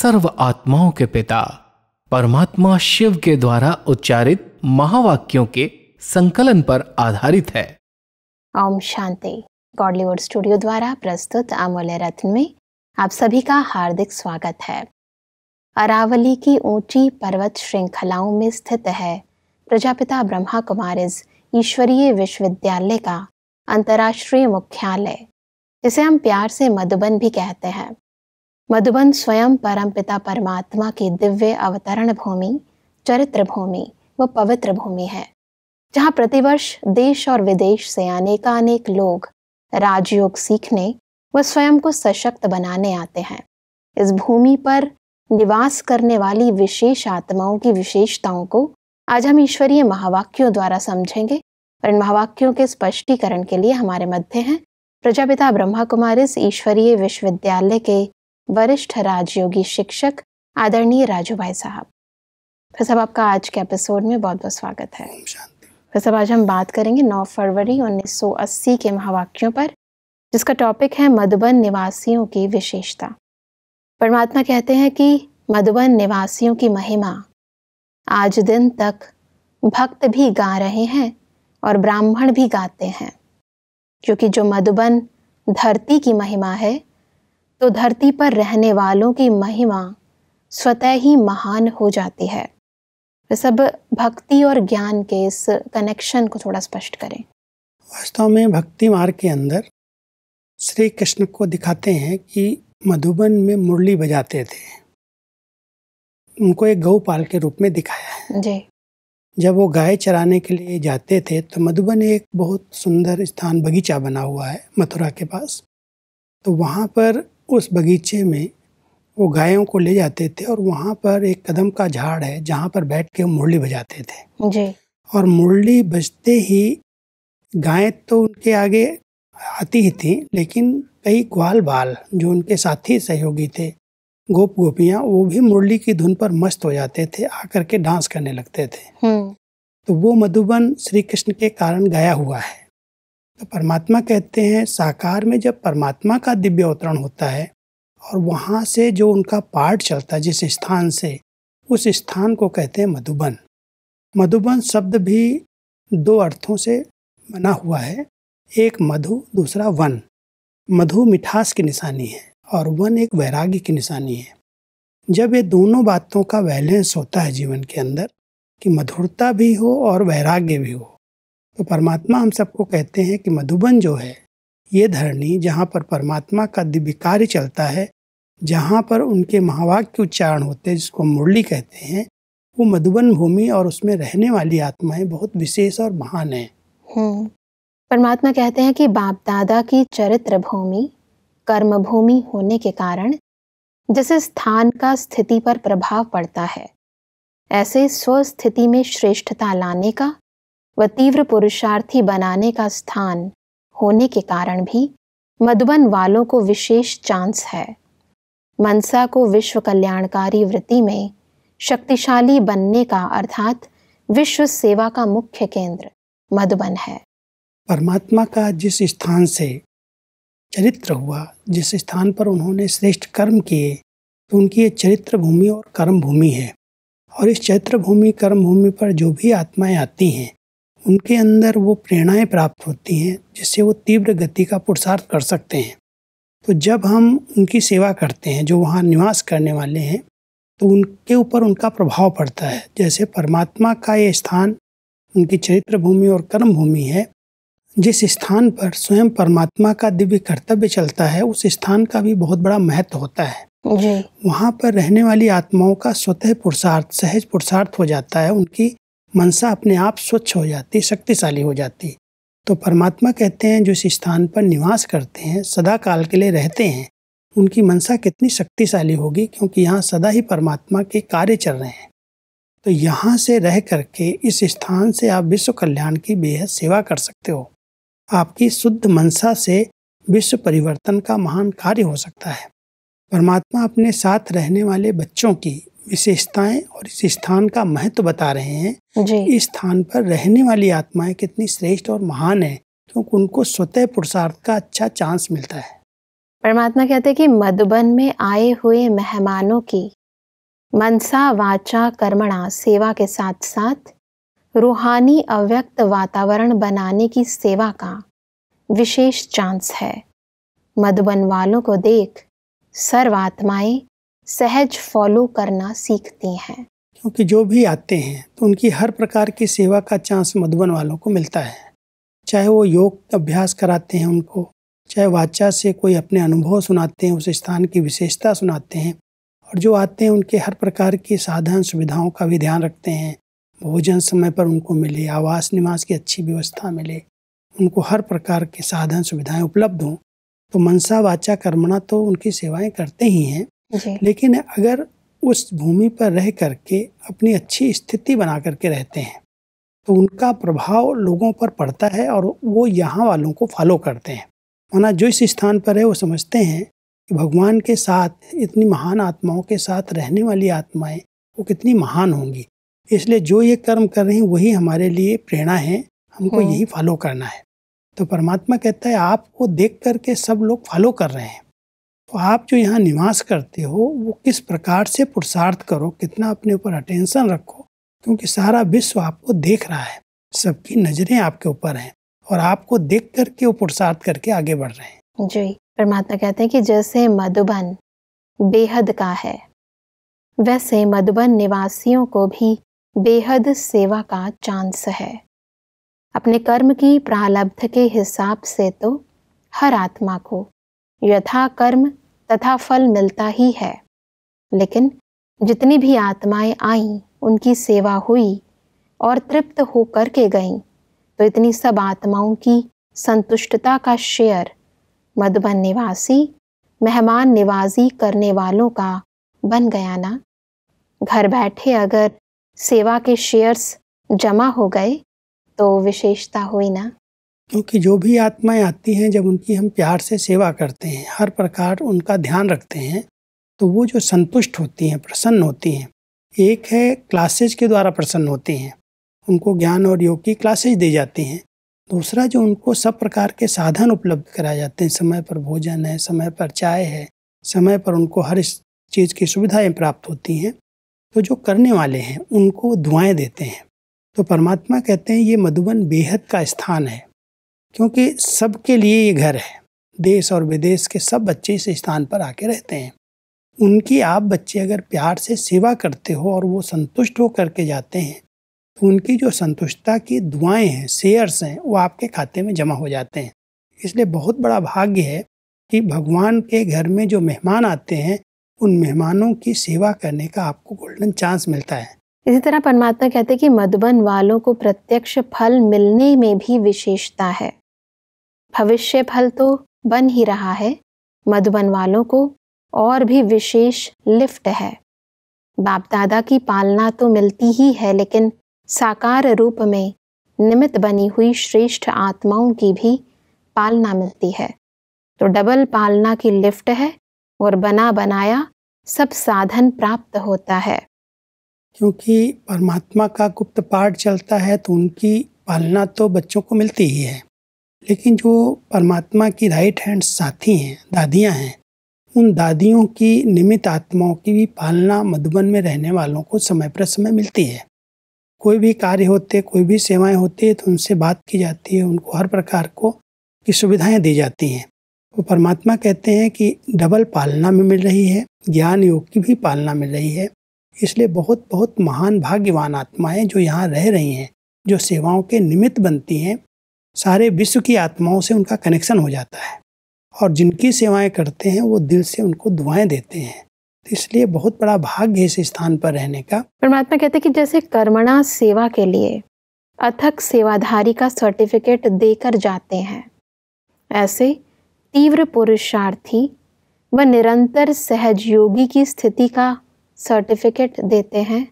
सर्व आत्माओं के पिता परमात्मा शिव के द्वारा उच्चारित महावाक्यों के संकलन पर आधारित है ओम शांति गॉडलीवुड स्टूडियो द्वारा प्रस्तुत अमूल्य रत्न में आप सभी का हार्दिक स्वागत है अरावली की ऊंची पर्वत श्रृंखलाओं में स्थित है प्रजापिता ब्रह्मा कुमारिज ईश्वरीय विश्वविद्यालय का अंतर्राष्ट्रीय मुख्यालय जिसे हम प्यार से मधुबन भी कहते हैं मधुबन स्वयं परमपिता परमात्मा की दिव्य अवतरण भूमि चरित्र भूमि व पवित्र भूमि है जहाँ प्रतिवर्ष देश और विदेश से अनेकानेक लोग राजयोग सीखने व स्वयं को सशक्त बनाने आते हैं इस भूमि पर निवास करने वाली विशेष आत्माओं की विशेषताओं को आज हम ईश्वरीय महावाक्यों द्वारा समझेंगे और इन महावाक्यों के स्पष्टीकरण के लिए हमारे मध्य हैं प्रजापिता ब्रह्मा कुमारी ईश्वरीय विश्वविद्यालय के वरिष्ठ राजयोगी शिक्षक आदरणीय राजू भाई साहब फिर सब आपका आज के एपिसोड में बहुत बहुत स्वागत है फिर सब आज हम बात करेंगे 9 फरवरी 1980 के महावाक्यों पर जिसका टॉपिक है मधुबन निवासियों की विशेषता परमात्मा कहते हैं कि मधुबन निवासियों की महिमा आज दिन तक भक्त भी गा रहे हैं और ब्राह्मण भी गाते हैं क्योंकि जो मधुबन धरती की महिमा है तो धरती पर रहने वालों की महिमा स्वतः ही महान हो जाती है तो सब भक्ति और ज्ञान के इस कनेक्शन को थोड़ा स्पष्ट करें वास्तव में भक्ति मार्ग के अंदर श्री कृष्ण को दिखाते हैं कि मधुबन में मुरली बजाते थे उनको एक गौपाल के रूप में दिखाया है जी जब वो गाय चराने के लिए जाते थे तो मधुबन एक बहुत सुंदर स्थान बगीचा बना हुआ है मथुरा के पास तो वहाँ पर उस बगीचे में वो गायों को ले जाते थे और वहाँ पर एक कदम का झाड़ है जहाँ पर बैठ के मुरली बजाते थे जी और मुरली बजते ही गायें तो उनके आगे आती ही थी लेकिन कई ग्वाल बाल जो उनके साथी सहयोगी थे गोप गोपियाँ वो भी मुरली की धुन पर मस्त हो जाते थे आकर के डांस करने लगते थे हम्म। तो वो मधुबन श्री कृष्ण के कारण गाया हुआ है तो परमात्मा कहते हैं साकार में जब परमात्मा का दिव्य अवतरण होता है और वहाँ से जो उनका पाठ चलता है जिस स्थान से उस स्थान को कहते हैं मधुबन मधुबन शब्द भी दो अर्थों से बना हुआ है एक मधु दूसरा वन मधु मिठास की निशानी है और वन एक वैराग्य की निशानी है जब ये दोनों बातों का बैलेंस होता है जीवन के अंदर कि मधुरता भी हो और वैराग्य भी हो तो परमात्मा हम सबको कहते हैं कि मधुबन जो है ये धरनी जहाँ पर परमात्मा का दिव्य कार्य चलता है जहाँ पर उनके महावाक्य उच्चारण होते हैं जिसको मुरली कहते हैं वो मधुबन भूमि और उसमें रहने वाली आत्माएं बहुत विशेष और महान है हम्म। परमात्मा कहते हैं कि बाप दादा की चरित्र भूमि कर्म भूमि होने के कारण जिस स्थान का स्थिति पर प्रभाव पड़ता है ऐसे स्वस्थिति में श्रेष्ठता लाने का व तीव्र पुरुषार्थी बनाने का स्थान होने के कारण भी मधुबन वालों को विशेष चांस है मनसा को विश्व कल्याणकारी वृत्ति में शक्तिशाली बनने का अर्थात विश्व सेवा का मुख्य केंद्र मधुबन है परमात्मा का जिस स्थान से चरित्र हुआ जिस स्थान पर उन्होंने श्रेष्ठ कर्म किए तो उनकी ये चरित्र भूमि और कर्म भूमि है और इस चरित्र भूमि कर्म भूमि पर जो भी आत्माएं आती हैं उनके अंदर वो प्रेरणाएं प्राप्त होती हैं जिससे वो तीव्र गति का पुरुषार्थ कर सकते हैं तो जब हम उनकी सेवा करते हैं जो वहाँ निवास करने वाले हैं तो उनके ऊपर उनका प्रभाव पड़ता है जैसे परमात्मा का ये स्थान उनकी चरित्र भूमि और कर्म भूमि है जिस स्थान पर स्वयं परमात्मा का दिव्य कर्तव्य चलता है उस स्थान का भी बहुत बड़ा महत्व होता है वहाँ पर रहने वाली आत्माओं का स्वतः पुरुषार्थ सहज पुरुषार्थ हो जाता है उनकी मनसा अपने आप स्वच्छ हो जाती शक्तिशाली हो जाती तो परमात्मा कहते हैं जो इस स्थान पर निवास करते हैं सदा काल के लिए रहते हैं उनकी मनसा कितनी शक्तिशाली होगी क्योंकि यहाँ सदा ही परमात्मा के कार्य चल रहे हैं तो यहाँ से रह करके इस स्थान से आप विश्व कल्याण की बेहद सेवा कर सकते हो आपकी शुद्ध मनसा से विश्व परिवर्तन का महान कार्य हो सकता है परमात्मा अपने साथ रहने वाले बच्चों की विशेषताएं और इस स्थान का महत्व बता रहे हैं जी। इस स्थान पर रहने वाली आत्माएं कितनी श्रेष्ठ और महान है क्योंकि तो उनको स्वतः पुरुषार्थ का अच्छा चांस मिलता है परमात्मा कहते हैं कि मधुबन में आए हुए मेहमानों की मनसा वाचा कर्मणा सेवा के साथ साथ रूहानी अव्यक्त वातावरण बनाने की सेवा का विशेष चांस है मधुबन वालों को देख सर्व आत्माएं सहज फॉलो करना सीखती हैं क्योंकि जो भी आते हैं तो उनकी हर प्रकार की सेवा का चांस मधुबन वालों को मिलता है चाहे वो योग अभ्यास कराते हैं उनको चाहे वाचा से कोई अपने अनुभव सुनाते हैं उस स्थान की विशेषता सुनाते हैं और जो आते हैं उनके हर प्रकार की साधन सुविधाओं का भी ध्यान रखते हैं भोजन समय पर उनको मिले आवास निवास की अच्छी व्यवस्था मिले उनको हर प्रकार के साधन सुविधाएं उपलब्ध हों तो मनसा वाचा कर्मणा तो उनकी सेवाएं करते ही हैं लेकिन अगर उस भूमि पर रह करके अपनी अच्छी स्थिति बना करके रहते हैं तो उनका प्रभाव लोगों पर पड़ता है और वो यहाँ वालों को फॉलो करते हैं वरना जो इस स्थान पर है वो समझते हैं कि भगवान के साथ इतनी महान आत्माओं के साथ रहने वाली आत्माएं वो कितनी महान होंगी इसलिए जो ये कर्म कर रही हैं वही हमारे लिए प्रेरणा है हमको हम्म। यही फॉलो करना है तो परमात्मा कहता है आपको देख करके सब लोग फॉलो कर रहे हैं तो आप जो यहाँ निवास करते हो वो किस प्रकार से पुरुषार्थ करो कितना अपने ऊपर अटेंशन रखो क्योंकि सारा विश्व आपको देख रहा है सबकी नज़रें आपके ऊपर हैं और आपको देख करके वो पुरुषार्थ करके आगे बढ़ रहे हैं जी परमात्मा कहते हैं कि जैसे मधुबन बेहद का है वैसे मधुबन निवासियों को भी बेहद सेवा का चांस है अपने कर्म की प्रालब्ध के हिसाब से तो हर आत्मा को यथा कर्म तथा फल मिलता ही है लेकिन जितनी भी आत्माएं आईं उनकी सेवा हुई और तृप्त हो करके गईं तो इतनी सब आत्माओं की संतुष्टता का शेयर मधुबन निवासी मेहमान निवाजी करने वालों का बन गया ना घर बैठे अगर सेवा के शेयर्स जमा हो गए तो विशेषता हुई ना क्योंकि जो भी आत्माएं आती हैं जब उनकी हम प्यार से सेवा करते हैं हर प्रकार उनका ध्यान रखते हैं तो वो जो संतुष्ट होती हैं प्रसन्न होती हैं एक है क्लासेज के द्वारा प्रसन्न होती हैं उनको ज्ञान और योग की क्लासेज दी जाती हैं दूसरा जो उनको सब प्रकार के साधन उपलब्ध कराए जाते हैं समय पर भोजन है समय पर चाय है समय पर उनको हर चीज़ की सुविधाएं प्राप्त होती हैं तो जो करने वाले हैं उनको दुआएं देते हैं तो परमात्मा कहते हैं ये मधुबन बेहद का स्थान है क्योंकि सबके लिए ये घर है देश और विदेश के सब बच्चे इस स्थान पर आके रहते हैं उनकी आप बच्चे अगर प्यार से सेवा करते हो और वो संतुष्ट हो करके जाते हैं तो उनकी जो संतुष्टता की दुआएं हैं शेयर्स हैं वो आपके खाते में जमा हो जाते हैं इसलिए बहुत बड़ा भाग्य है कि भगवान के घर में जो मेहमान आते हैं उन मेहमानों की सेवा करने का आपको गोल्डन चांस मिलता है इसी तरह परमात्मा कहते हैं कि मधुबन वालों को प्रत्यक्ष फल मिलने में भी विशेषता है भविष्य फल तो बन ही रहा है मधुबन वालों को और भी विशेष लिफ्ट है बाप दादा की पालना तो मिलती ही है लेकिन साकार रूप में निमित बनी हुई श्रेष्ठ आत्माओं की भी पालना मिलती है तो डबल पालना की लिफ्ट है और बना बनाया सब साधन प्राप्त होता है क्योंकि परमात्मा का गुप्त पाठ चलता है तो उनकी पालना तो बच्चों को मिलती ही है लेकिन जो परमात्मा की राइट हैंड साथी हैं दादियाँ हैं उन दादियों की निमित आत्माओं की भी पालना मधुबन में रहने वालों को समय पर समय मिलती है कोई भी कार्य होते कोई भी सेवाएं होती है तो उनसे बात की जाती है उनको हर प्रकार को की सुविधाएं दी जाती हैं वो परमात्मा कहते हैं कि डबल पालना में मिल रही है ज्ञान योग की भी पालना मिल रही है इसलिए बहुत बहुत महान भाग्यवान आत्माएं जो यहाँ रह रही हैं जो सेवाओं के निमित्त बनती हैं सारे विश्व की आत्माओं से उनका कनेक्शन हो जाता है और जिनकी सेवाएं करते हैं वो दिल से उनको दुआएं देते हैं तो इसलिए बहुत बड़ा भाग्य है इस स्थान पर रहने का परमात्मा कहते हैं कि जैसे कर्मणा सेवा के लिए अथक सेवाधारी का सर्टिफिकेट देकर जाते हैं ऐसे तीव्र पुरुषार्थी व निरंतर सहजयोगी की स्थिति का सर्टिफिकेट देते हैं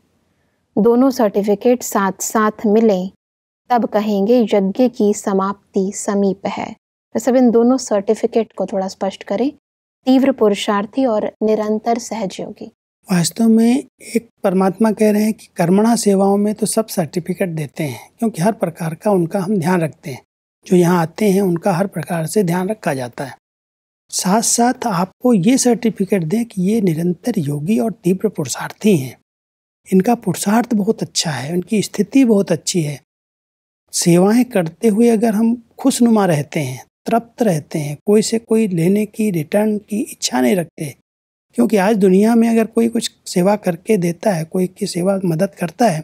दोनों सर्टिफिकेट साथ साथ मिले तब कहेंगे यज्ञ की समाप्ति समीप है तो सब इन दोनों सर्टिफिकेट को थोड़ा स्पष्ट करें तीव्र पुरुषार्थी और निरंतर सहजयोगी वास्तव में एक परमात्मा कह रहे हैं कि कर्मणा सेवाओं में तो सब सर्टिफिकेट देते हैं क्योंकि हर प्रकार का उनका हम ध्यान रखते हैं जो यहाँ आते हैं उनका हर प्रकार से ध्यान रखा जाता है साथ साथ आपको ये सर्टिफिकेट दें कि ये निरंतर योगी और तीव्र पुरुषार्थी हैं इनका पुरुषार्थ बहुत अच्छा है उनकी स्थिति बहुत अच्छी है सेवाएं करते हुए अगर हम खुशनुमा रहते हैं तृप्त रहते हैं कोई से कोई लेने की रिटर्न की इच्छा नहीं रखते क्योंकि आज दुनिया में अगर कोई कुछ सेवा करके देता है कोई की सेवा मदद करता है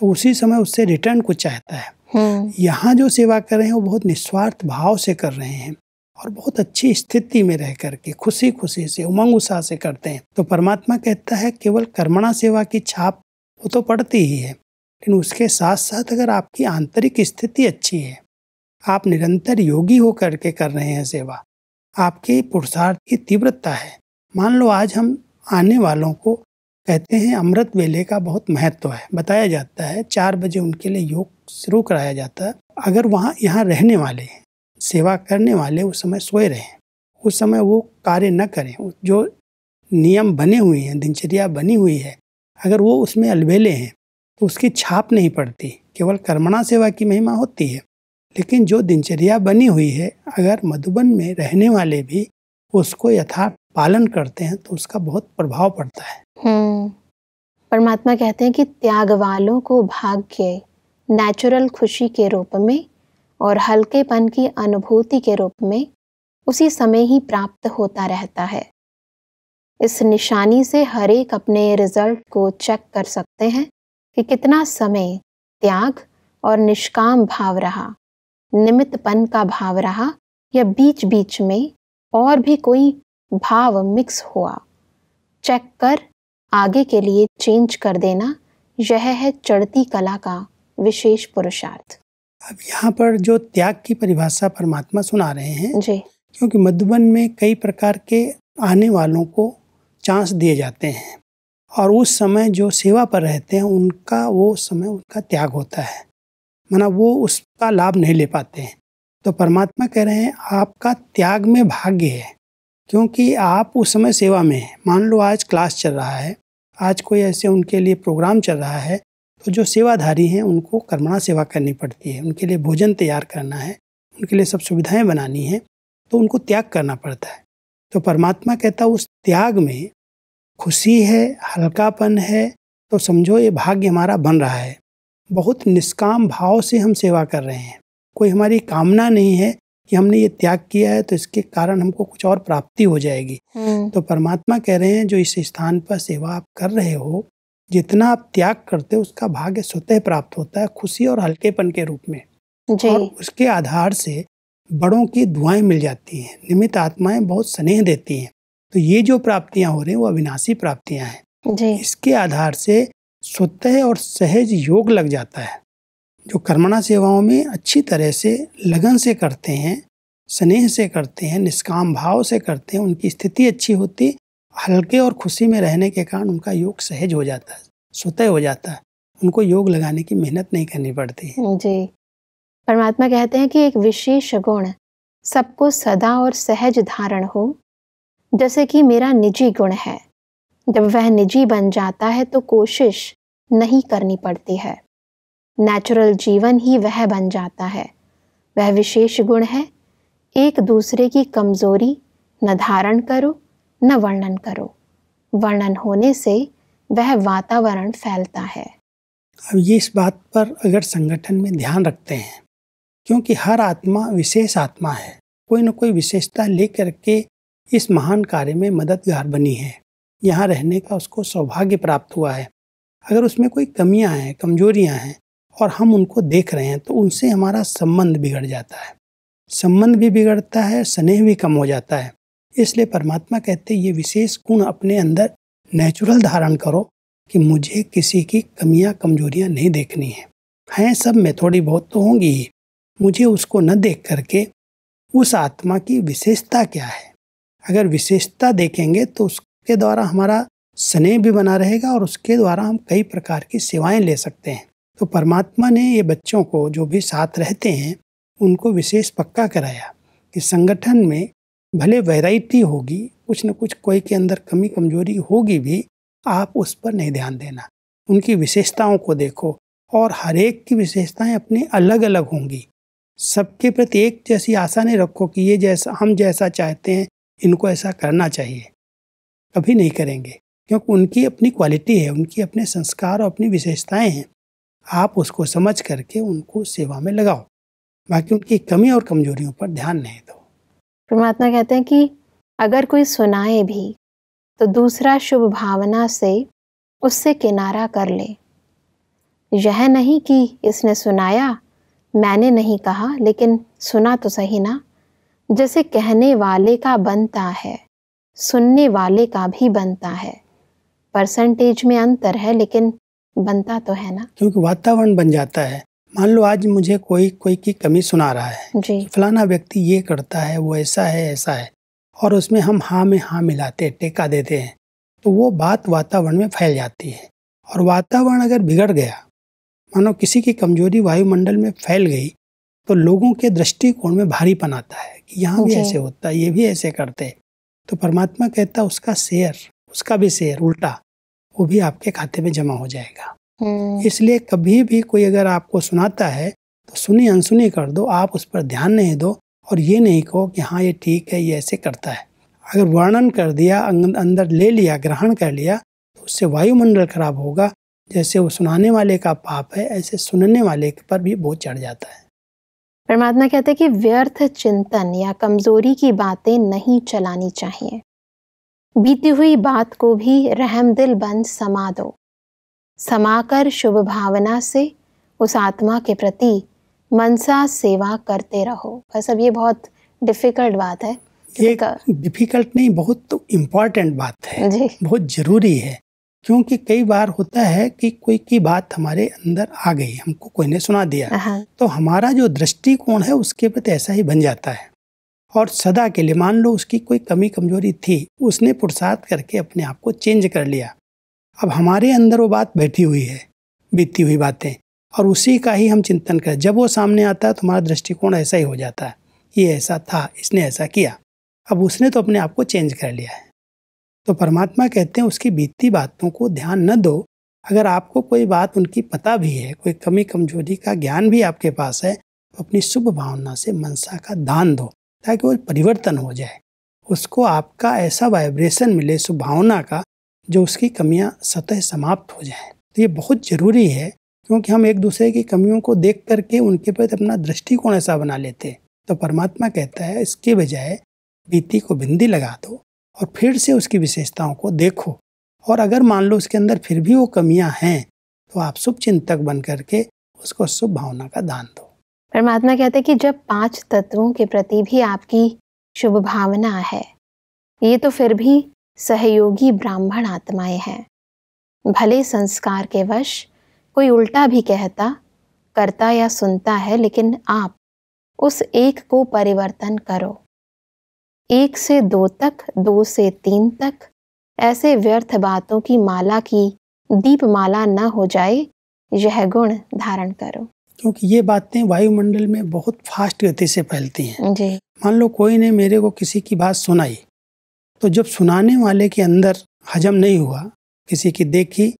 तो उसी समय उससे रिटर्न कुछ चाहता है हम्म। यहाँ जो सेवा कर रहे हैं वो बहुत निस्वार्थ भाव से कर रहे हैं और बहुत अच्छी स्थिति में रह करके खुशी खुशी से उमंग उत्साह से करते हैं तो परमात्मा कहता है केवल कर्मणा सेवा की छाप वो तो पड़ती ही है लेकिन उसके साथ साथ अगर आपकी आंतरिक स्थिति अच्छी है आप निरंतर योगी होकर के कर रहे हैं सेवा आपके पुरुषार्थ की तीव्रता है मान लो आज हम आने वालों को कहते हैं अमृत वेले का बहुत महत्व है बताया जाता है चार बजे उनके लिए योग शुरू कराया जाता है अगर वहाँ यहाँ रहने वाले सेवा करने वाले उस समय सोए रहें उस समय वो कार्य न करें जो नियम बने हुए हैं दिनचर्या बनी हुई है अगर वो उसमें अलबेले हैं तो उसकी छाप नहीं पड़ती केवल कर्मणा सेवा की महिमा होती है लेकिन जो दिनचर्या बनी हुई है अगर मधुबन में रहने वाले भी उसको यथार्थ पालन करते हैं तो उसका बहुत प्रभाव पड़ता है हम्म, परमात्मा कहते हैं कि त्याग वालों को भाग्य नेचुरल खुशी के रूप में और हल्केपन की अनुभूति के रूप में उसी समय ही प्राप्त होता रहता है इस निशानी से हर एक अपने रिजल्ट को चेक कर सकते हैं कि कितना समय त्याग और निष्काम भाव रहा निमित्तपन का भाव रहा या बीच बीच में और भी कोई भाव मिक्स हुआ चेक कर आगे के लिए चेंज कर देना यह है चढ़ती कला का विशेष पुरुषार्थ अब यहाँ पर जो त्याग की परिभाषा परमात्मा सुना रहे हैं जी क्योंकि मधुबन में कई प्रकार के आने वालों को चांस दिए जाते हैं और उस समय जो सेवा पर रहते हैं उनका वो समय उनका त्याग होता है माना वो उसका लाभ नहीं ले पाते हैं तो परमात्मा कह रहे हैं आपका त्याग में भाग्य है क्योंकि आप उस समय सेवा में हैं मान लो आज क्लास चल रहा है आज कोई ऐसे उनके लिए प्रोग्राम चल रहा है तो जो सेवाधारी हैं उनको कर्मणा सेवा करनी पड़ती है उनके लिए भोजन तैयार करना है उनके लिए सब सुविधाएं बनानी हैं तो उनको त्याग करना पड़ता है तो परमात्मा कहता है उस त्याग में खुशी है हल्कापन है तो समझो ये भाग्य हमारा बन रहा है बहुत निष्काम भाव से हम सेवा कर रहे हैं कोई हमारी कामना नहीं है कि हमने ये त्याग किया है तो इसके कारण हमको कुछ और प्राप्ति हो जाएगी हम्म। तो परमात्मा कह रहे हैं जो इस स्थान पर सेवा आप कर रहे हो जितना आप त्याग करते हो उसका भाग्य स्वतः प्राप्त होता है खुशी और हल्केपन के रूप में और उसके आधार से बड़ों की दुआएं मिल जाती हैं निमित आत्माएं बहुत स्नेह देती हैं तो ये जो प्राप्तियां हो रही हैं वो अविनाशी प्राप्तियां हैं जी। इसके आधार से स्वतः और सहज योग लग जाता है जो कर्मणा सेवाओं में अच्छी तरह से लगन से करते हैं स्नेह से करते हैं निष्काम भाव से करते हैं उनकी स्थिति अच्छी होती हल्के और खुशी में रहने के कारण उनका योग सहज हो जाता है स्वतः हो जाता है उनको योग लगाने की मेहनत नहीं करनी पड़ती जी परमात्मा कहते हैं कि एक विशेष गुण सबको सदा और सहज धारण हो जैसे कि मेरा निजी गुण है जब वह निजी बन जाता है तो कोशिश नहीं करनी पड़ती है नेचुरल जीवन ही वह बन जाता है वह विशेष गुण है एक दूसरे की कमजोरी न धारण करो न वर्णन करो वर्णन होने से वह वातावरण फैलता है अब ये इस बात पर अगर संगठन में ध्यान रखते हैं क्योंकि हर आत्मा विशेष आत्मा है कोई न कोई विशेषता लेकर के इस महान कार्य में मददगार बनी है यहाँ रहने का उसको सौभाग्य प्राप्त हुआ है अगर उसमें कोई कमियाँ हैं कमजोरियाँ हैं और हम उनको देख रहे हैं तो उनसे हमारा संबंध बिगड़ जाता है संबंध भी बिगड़ता है स्नेह भी कम हो जाता है इसलिए परमात्मा कहते ये विशेष गुण अपने अंदर नेचुरल धारण करो कि मुझे किसी की कमियाँ कमजोरियाँ नहीं देखनी है हैं सब में थोड़ी बहुत तो होंगी ही मुझे उसको न देख करके उस आत्मा की विशेषता क्या है अगर विशेषता देखेंगे तो उसके द्वारा हमारा स्नेह भी बना रहेगा और उसके द्वारा हम कई प्रकार की सेवाएं ले सकते हैं तो परमात्मा ने ये बच्चों को जो भी साथ रहते हैं उनको विशेष पक्का कराया कि संगठन में भले वैरायटी होगी कुछ न कुछ कोई के अंदर कमी कमजोरी होगी भी आप उस पर नहीं ध्यान देना उनकी विशेषताओं को देखो और हर एक की विशेषताएं अपनी अलग अलग होंगी सबके प्रति एक जैसी आशा नहीं रखो कि ये जैसा हम जैसा चाहते हैं इनको ऐसा करना चाहिए कभी नहीं करेंगे क्योंकि उनकी अपनी क्वालिटी है उनकी अपने संस्कार और अपनी विशेषताएं हैं आप उसको समझ करके उनको सेवा में लगाओ बाकी उनकी कमी और कमजोरियों पर ध्यान नहीं दो परमात्मा कहते हैं कि अगर कोई सुनाए भी तो दूसरा शुभ भावना से उससे किनारा कर ले यह नहीं कि इसने सुनाया मैंने नहीं कहा लेकिन सुना तो सही ना जैसे कहने वाले का बनता है सुनने वाले का भी बनता है परसेंटेज में अंतर है लेकिन बनता तो है ना क्योंकि वातावरण बन जाता है मान लो आज मुझे कोई कोई की कमी सुना रहा है जी फलाना व्यक्ति ये करता है वो ऐसा है ऐसा है और उसमें हम हाँ में हाँ मिलाते टेका देते हैं तो वो बात वातावरण में फैल जाती है और वातावरण अगर बिगड़ गया मानो किसी की कमजोरी वायुमंडल में फैल गई तो लोगों के दृष्टिकोण में भारीपन आता है कि यहाँ भी ऐसे होता है ये भी ऐसे करते तो परमात्मा कहता उसका शेयर उसका भी शेयर उल्टा वो भी आपके खाते में जमा हो जाएगा हम्म। इसलिए कभी भी कोई अगर आपको सुनाता है तो सुनी अनसुनी कर दो आप उस पर ध्यान नहीं दो और ये नहीं कहो कि हाँ ये ठीक है ये ऐसे करता है अगर वर्णन कर दिया अंदर ले लिया ग्रहण कर लिया तो उससे वायुमंडल खराब होगा जैसे वो सुनाने वाले का पाप है ऐसे सुनने वाले पर भी बोझ चढ़ जाता है परमात्मा कहते हैं कि व्यर्थ चिंतन या कमज़ोरी की बातें नहीं चलानी चाहिए बीती हुई बात को भी रहम दिल बन समा दो समाकर शुभ भावना से उस आत्मा के प्रति मनसा सेवा करते रहो बस अब ये बहुत डिफिकल्ट बात है ये डिफिकल्ट नहीं बहुत तो बात है जी बहुत ज़रूरी है क्योंकि कई बार होता है कि कोई की बात हमारे अंदर आ गई हमको कोई ने सुना दिया हाँ। तो हमारा जो दृष्टिकोण है उसके प्रति ऐसा ही बन जाता है और सदा के लिए मान लो उसकी कोई कमी कमजोरी थी उसने पुरुषार्थ करके अपने आप को चेंज कर लिया अब हमारे अंदर वो बात बैठी हुई है बीती हुई बातें और उसी का ही हम चिंतन करें जब वो सामने आता है तो हमारा दृष्टिकोण ऐसा ही हो जाता है ये ऐसा था इसने ऐसा किया अब उसने तो अपने आप को चेंज कर लिया है तो परमात्मा कहते हैं उसकी बीतती बातों को ध्यान न दो अगर आपको कोई बात उनकी पता भी है कोई कमी कमजोरी का ज्ञान भी आपके पास है तो अपनी शुभ भावना से मनसा का दान दो ताकि वो परिवर्तन हो जाए उसको आपका ऐसा वाइब्रेशन मिले शुभ भावना का जो उसकी कमियाँ सतह समाप्त हो जाए तो ये बहुत ज़रूरी है क्योंकि हम एक दूसरे की कमियों को देख करके उनके प्रति अपना दृष्टिकोण ऐसा बना लेते हैं तो परमात्मा कहता है इसके बजाय बीती को बिंदी लगा दो और फिर से उसकी विशेषताओं को देखो और अगर मान लो उसके अंदर फिर भी वो कमियां हैं तो आप शुभ चिंतक बन करके उसको शुभ भावना का दान दो परमात्मा कहते हैं कि जब पांच तत्वों के प्रति भी आपकी शुभ भावना है ये तो फिर भी सहयोगी ब्राह्मण आत्माएं हैं भले संस्कार के वश कोई उल्टा भी कहता करता या सुनता है लेकिन आप उस एक को परिवर्तन करो एक से दो तक दो से तीन तक ऐसे व्यर्थ बातों की माला की दीपमाला न हो जाए यह गुण धारण करो क्योंकि ये बातें वायुमंडल में बहुत फास्ट गति से फैलती हैं जी मान लो कोई ने मेरे को किसी की बात सुनाई तो जब सुनाने वाले के अंदर हजम नहीं हुआ किसी की देखी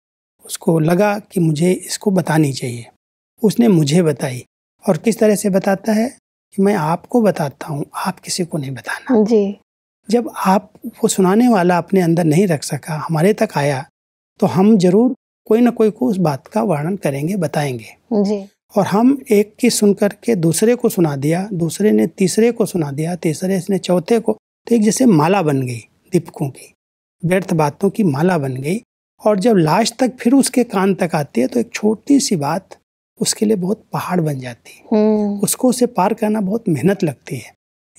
उसको लगा कि मुझे इसको बतानी चाहिए उसने मुझे बताई और किस तरह से बताता है कि मैं आपको बताता हूँ आप किसी को नहीं बताना जी जब आप वो सुनाने वाला अपने अंदर नहीं रख सका हमारे तक आया तो हम जरूर कोई ना कोई को उस बात का वर्णन करेंगे बताएंगे जी और हम एक की सुन करके दूसरे को सुना दिया दूसरे ने तीसरे को सुना दिया तीसरे ने चौथे को तो एक जैसे माला बन गई दीपकों की व्यर्थ बातों की माला बन गई और जब लास्ट तक फिर उसके कान तक आती है तो एक छोटी सी बात उसके लिए बहुत पहाड़ बन जाती है हम्म। उसको उसे पार करना बहुत मेहनत लगती है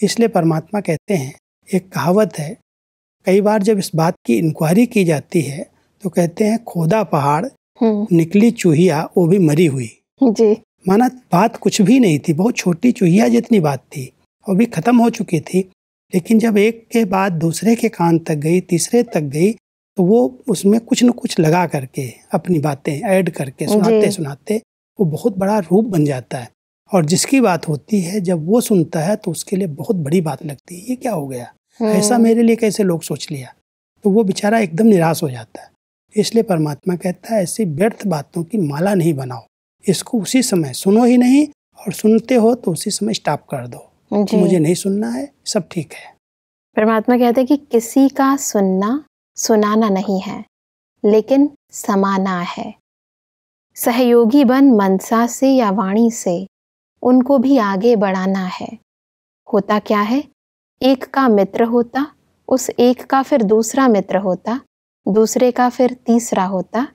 इसलिए परमात्मा कहते हैं एक कहावत है कई बार जब इस बात की इंक्वायरी की जाती है तो कहते हैं खोदा पहाड़ हम्म। निकली चूहिया वो भी मरी हुई जी माना बात कुछ भी नहीं थी बहुत छोटी चूहिया जितनी बात थी और भी खत्म हो चुकी थी लेकिन जब एक के बाद दूसरे के कान तक गई तीसरे तक गई तो वो उसमें कुछ न कुछ लगा करके अपनी बातें ऐड करके सुनाते सुनाते वो बहुत बड़ा रूप बन जाता है और जिसकी बात होती है जब वो सुनता है तो उसके लिए बहुत बड़ी बात लगती है ये क्या हो गया हम्म। ऐसा मेरे लिए कैसे लोग सोच लिया तो वो बेचारा एकदम निराश हो जाता है इसलिए परमात्मा कहता है ऐसी व्यर्थ बातों की माला नहीं बनाओ इसको उसी समय सुनो ही नहीं और सुनते हो तो उसी समय स्टॉप कर दो तो मुझे नहीं सुनना है सब ठीक है परमात्मा कहते हैं कि किसी का सुनना सुनाना नहीं है लेकिन समाना है सहयोगी बन मनसा से या वाणी से उनको भी आगे बढ़ाना है होता क्या है एक का मित्र होता उस एक का फिर दूसरा मित्र होता दूसरे का फिर तीसरा होता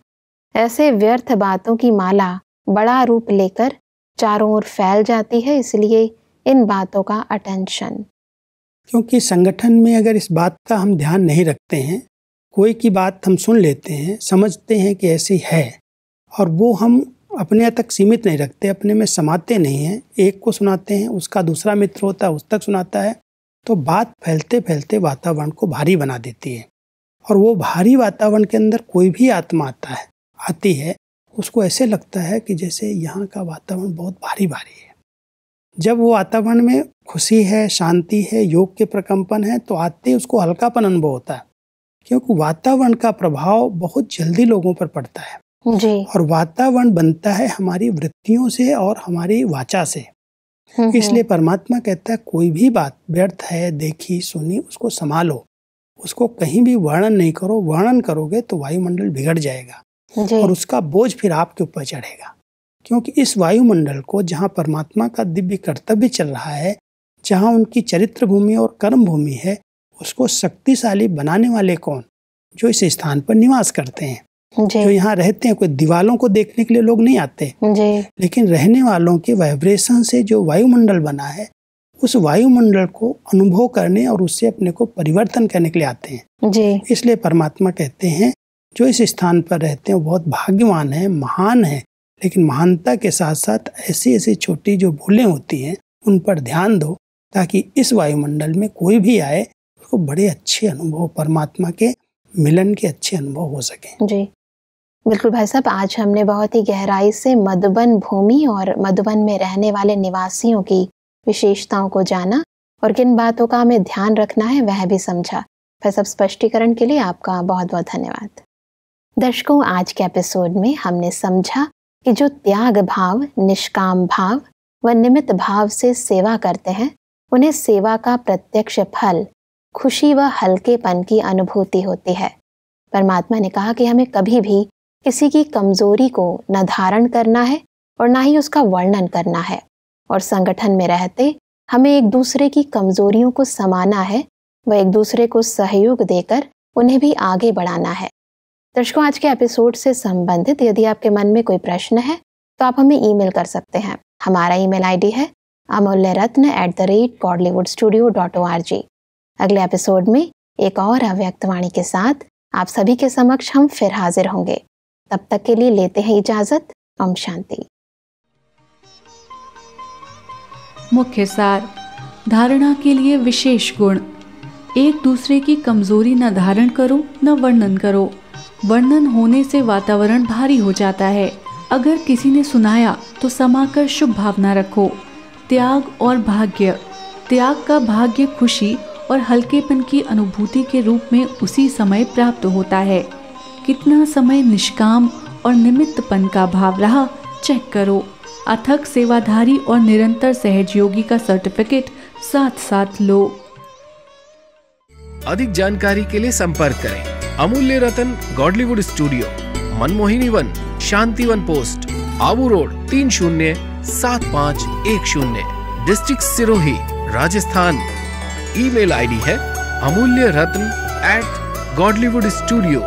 ऐसे व्यर्थ बातों की माला बड़ा रूप लेकर चारों ओर फैल जाती है इसलिए इन बातों का अटेंशन क्योंकि संगठन में अगर इस बात का हम ध्यान नहीं रखते हैं कोई की बात हम सुन लेते हैं समझते हैं कि ऐसी है और वो हम अपने तक सीमित नहीं रखते अपने में समाते नहीं हैं एक को सुनाते हैं उसका दूसरा मित्र होता है उस तक सुनाता है तो बात फैलते फैलते वातावरण को भारी बना देती है और वो भारी वातावरण के अंदर कोई भी आत्मा आता है आती है उसको ऐसे लगता है कि जैसे यहाँ का वातावरण बहुत भारी भारी है जब वो वातावरण में खुशी है शांति है योग के प्रकम्पन है तो आते ही उसको हल्कापन अनुभव होता है क्योंकि वातावरण का प्रभाव बहुत जल्दी लोगों पर पड़ता है जी और वातावरण बनता है हमारी वृत्तियों से और हमारी वाचा से हम्म, हम्म। इसलिए परमात्मा कहता है कोई भी बात व्यर्थ है देखी सुनी उसको संभालो उसको कहीं भी वर्णन नहीं करो वर्णन करोगे तो वायुमंडल बिगड़ जाएगा और उसका बोझ फिर आपके ऊपर चढ़ेगा क्योंकि इस वायुमंडल को जहाँ परमात्मा का दिव्य कर्तव्य चल रहा है जहाँ उनकी चरित्र भूमि और कर्म भूमि है उसको शक्तिशाली बनाने वाले कौन जो इस स्थान पर निवास करते हैं जो यहाँ रहते हैं कोई दीवालों को देखने के लिए लोग नहीं आते लेकिन रहने वालों के वाइब्रेशन से जो वायुमंडल बना है उस वायुमंडल को अनुभव करने और उससे अपने को परिवर्तन करने के लिए आते हैं जी इसलिए परमात्मा कहते हैं जो इस स्थान पर रहते हैं बहुत भाग्यवान है महान है लेकिन महानता के साथ साथ ऐसी ऐसी छोटी जो भूलें होती हैं उन पर ध्यान दो ताकि इस वायुमंडल में कोई भी आए उसको बड़े अच्छे अनुभव परमात्मा के मिलन के अच्छे अनुभव हो सके जी बिल्कुल भाई साहब आज हमने बहुत ही गहराई से मधुबन भूमि और मधुबन में रहने वाले निवासियों की विशेषताओं को जाना और किन बातों का हमें ध्यान रखना है वह भी समझा भाई साहब स्पष्टीकरण के लिए आपका बहुत बहुत धन्यवाद दर्शकों आज के एपिसोड में हमने समझा कि जो त्याग भाव निष्काम भाव व निमित्त भाव से सेवा करते हैं उन्हें सेवा का प्रत्यक्ष फल खुशी व हल्केपन की अनुभूति होती है परमात्मा ने कहा कि हमें कभी भी किसी की कमजोरी को न धारण करना है और ना ही उसका वर्णन करना है और संगठन में रहते हमें एक दूसरे की कमजोरियों को समाना है व एक दूसरे को सहयोग देकर उन्हें भी आगे बढ़ाना है दर्शकों आज के एपिसोड से संबंधित यदि आपके मन में कोई प्रश्न है तो आप हमें ईमेल कर सकते हैं हमारा ईमेल आईडी है Amulya Ratna at the rate Godlywood studio dot O R G अगले एपिसोड में एक और अव्यक्तवाणी के साथ आप सभी के समक्ष हम फिर हाजिर होंगे तब तक के लिए लेते हैं इजाजत ओम शांति मुख्य सार धारणा के लिए विशेष गुण एक दूसरे की कमजोरी न धारण करो न वर्णन करो वर्णन होने से वातावरण भारी हो जाता है अगर किसी ने सुनाया तो समाकर शुभ भावना रखो त्याग और भाग्य त्याग का भाग्य खुशी और हल्केपन की अनुभूति के रूप में उसी समय प्राप्त होता है कितना समय निष्काम और निमित्तपन का भाव रहा चेक करो अथक सेवाधारी और निरंतर सहजयोगी का सर्टिफिकेट साथ साथ लो अधिक जानकारी के लिए संपर्क करें Amulya Ratan Godlywood studio Manmohini Van Shantivan post Abu road तीन शून्य सात पाँच एक शून्य district Sirohi Rajasthan email ID है Amulya Ratna eight Godlywood studio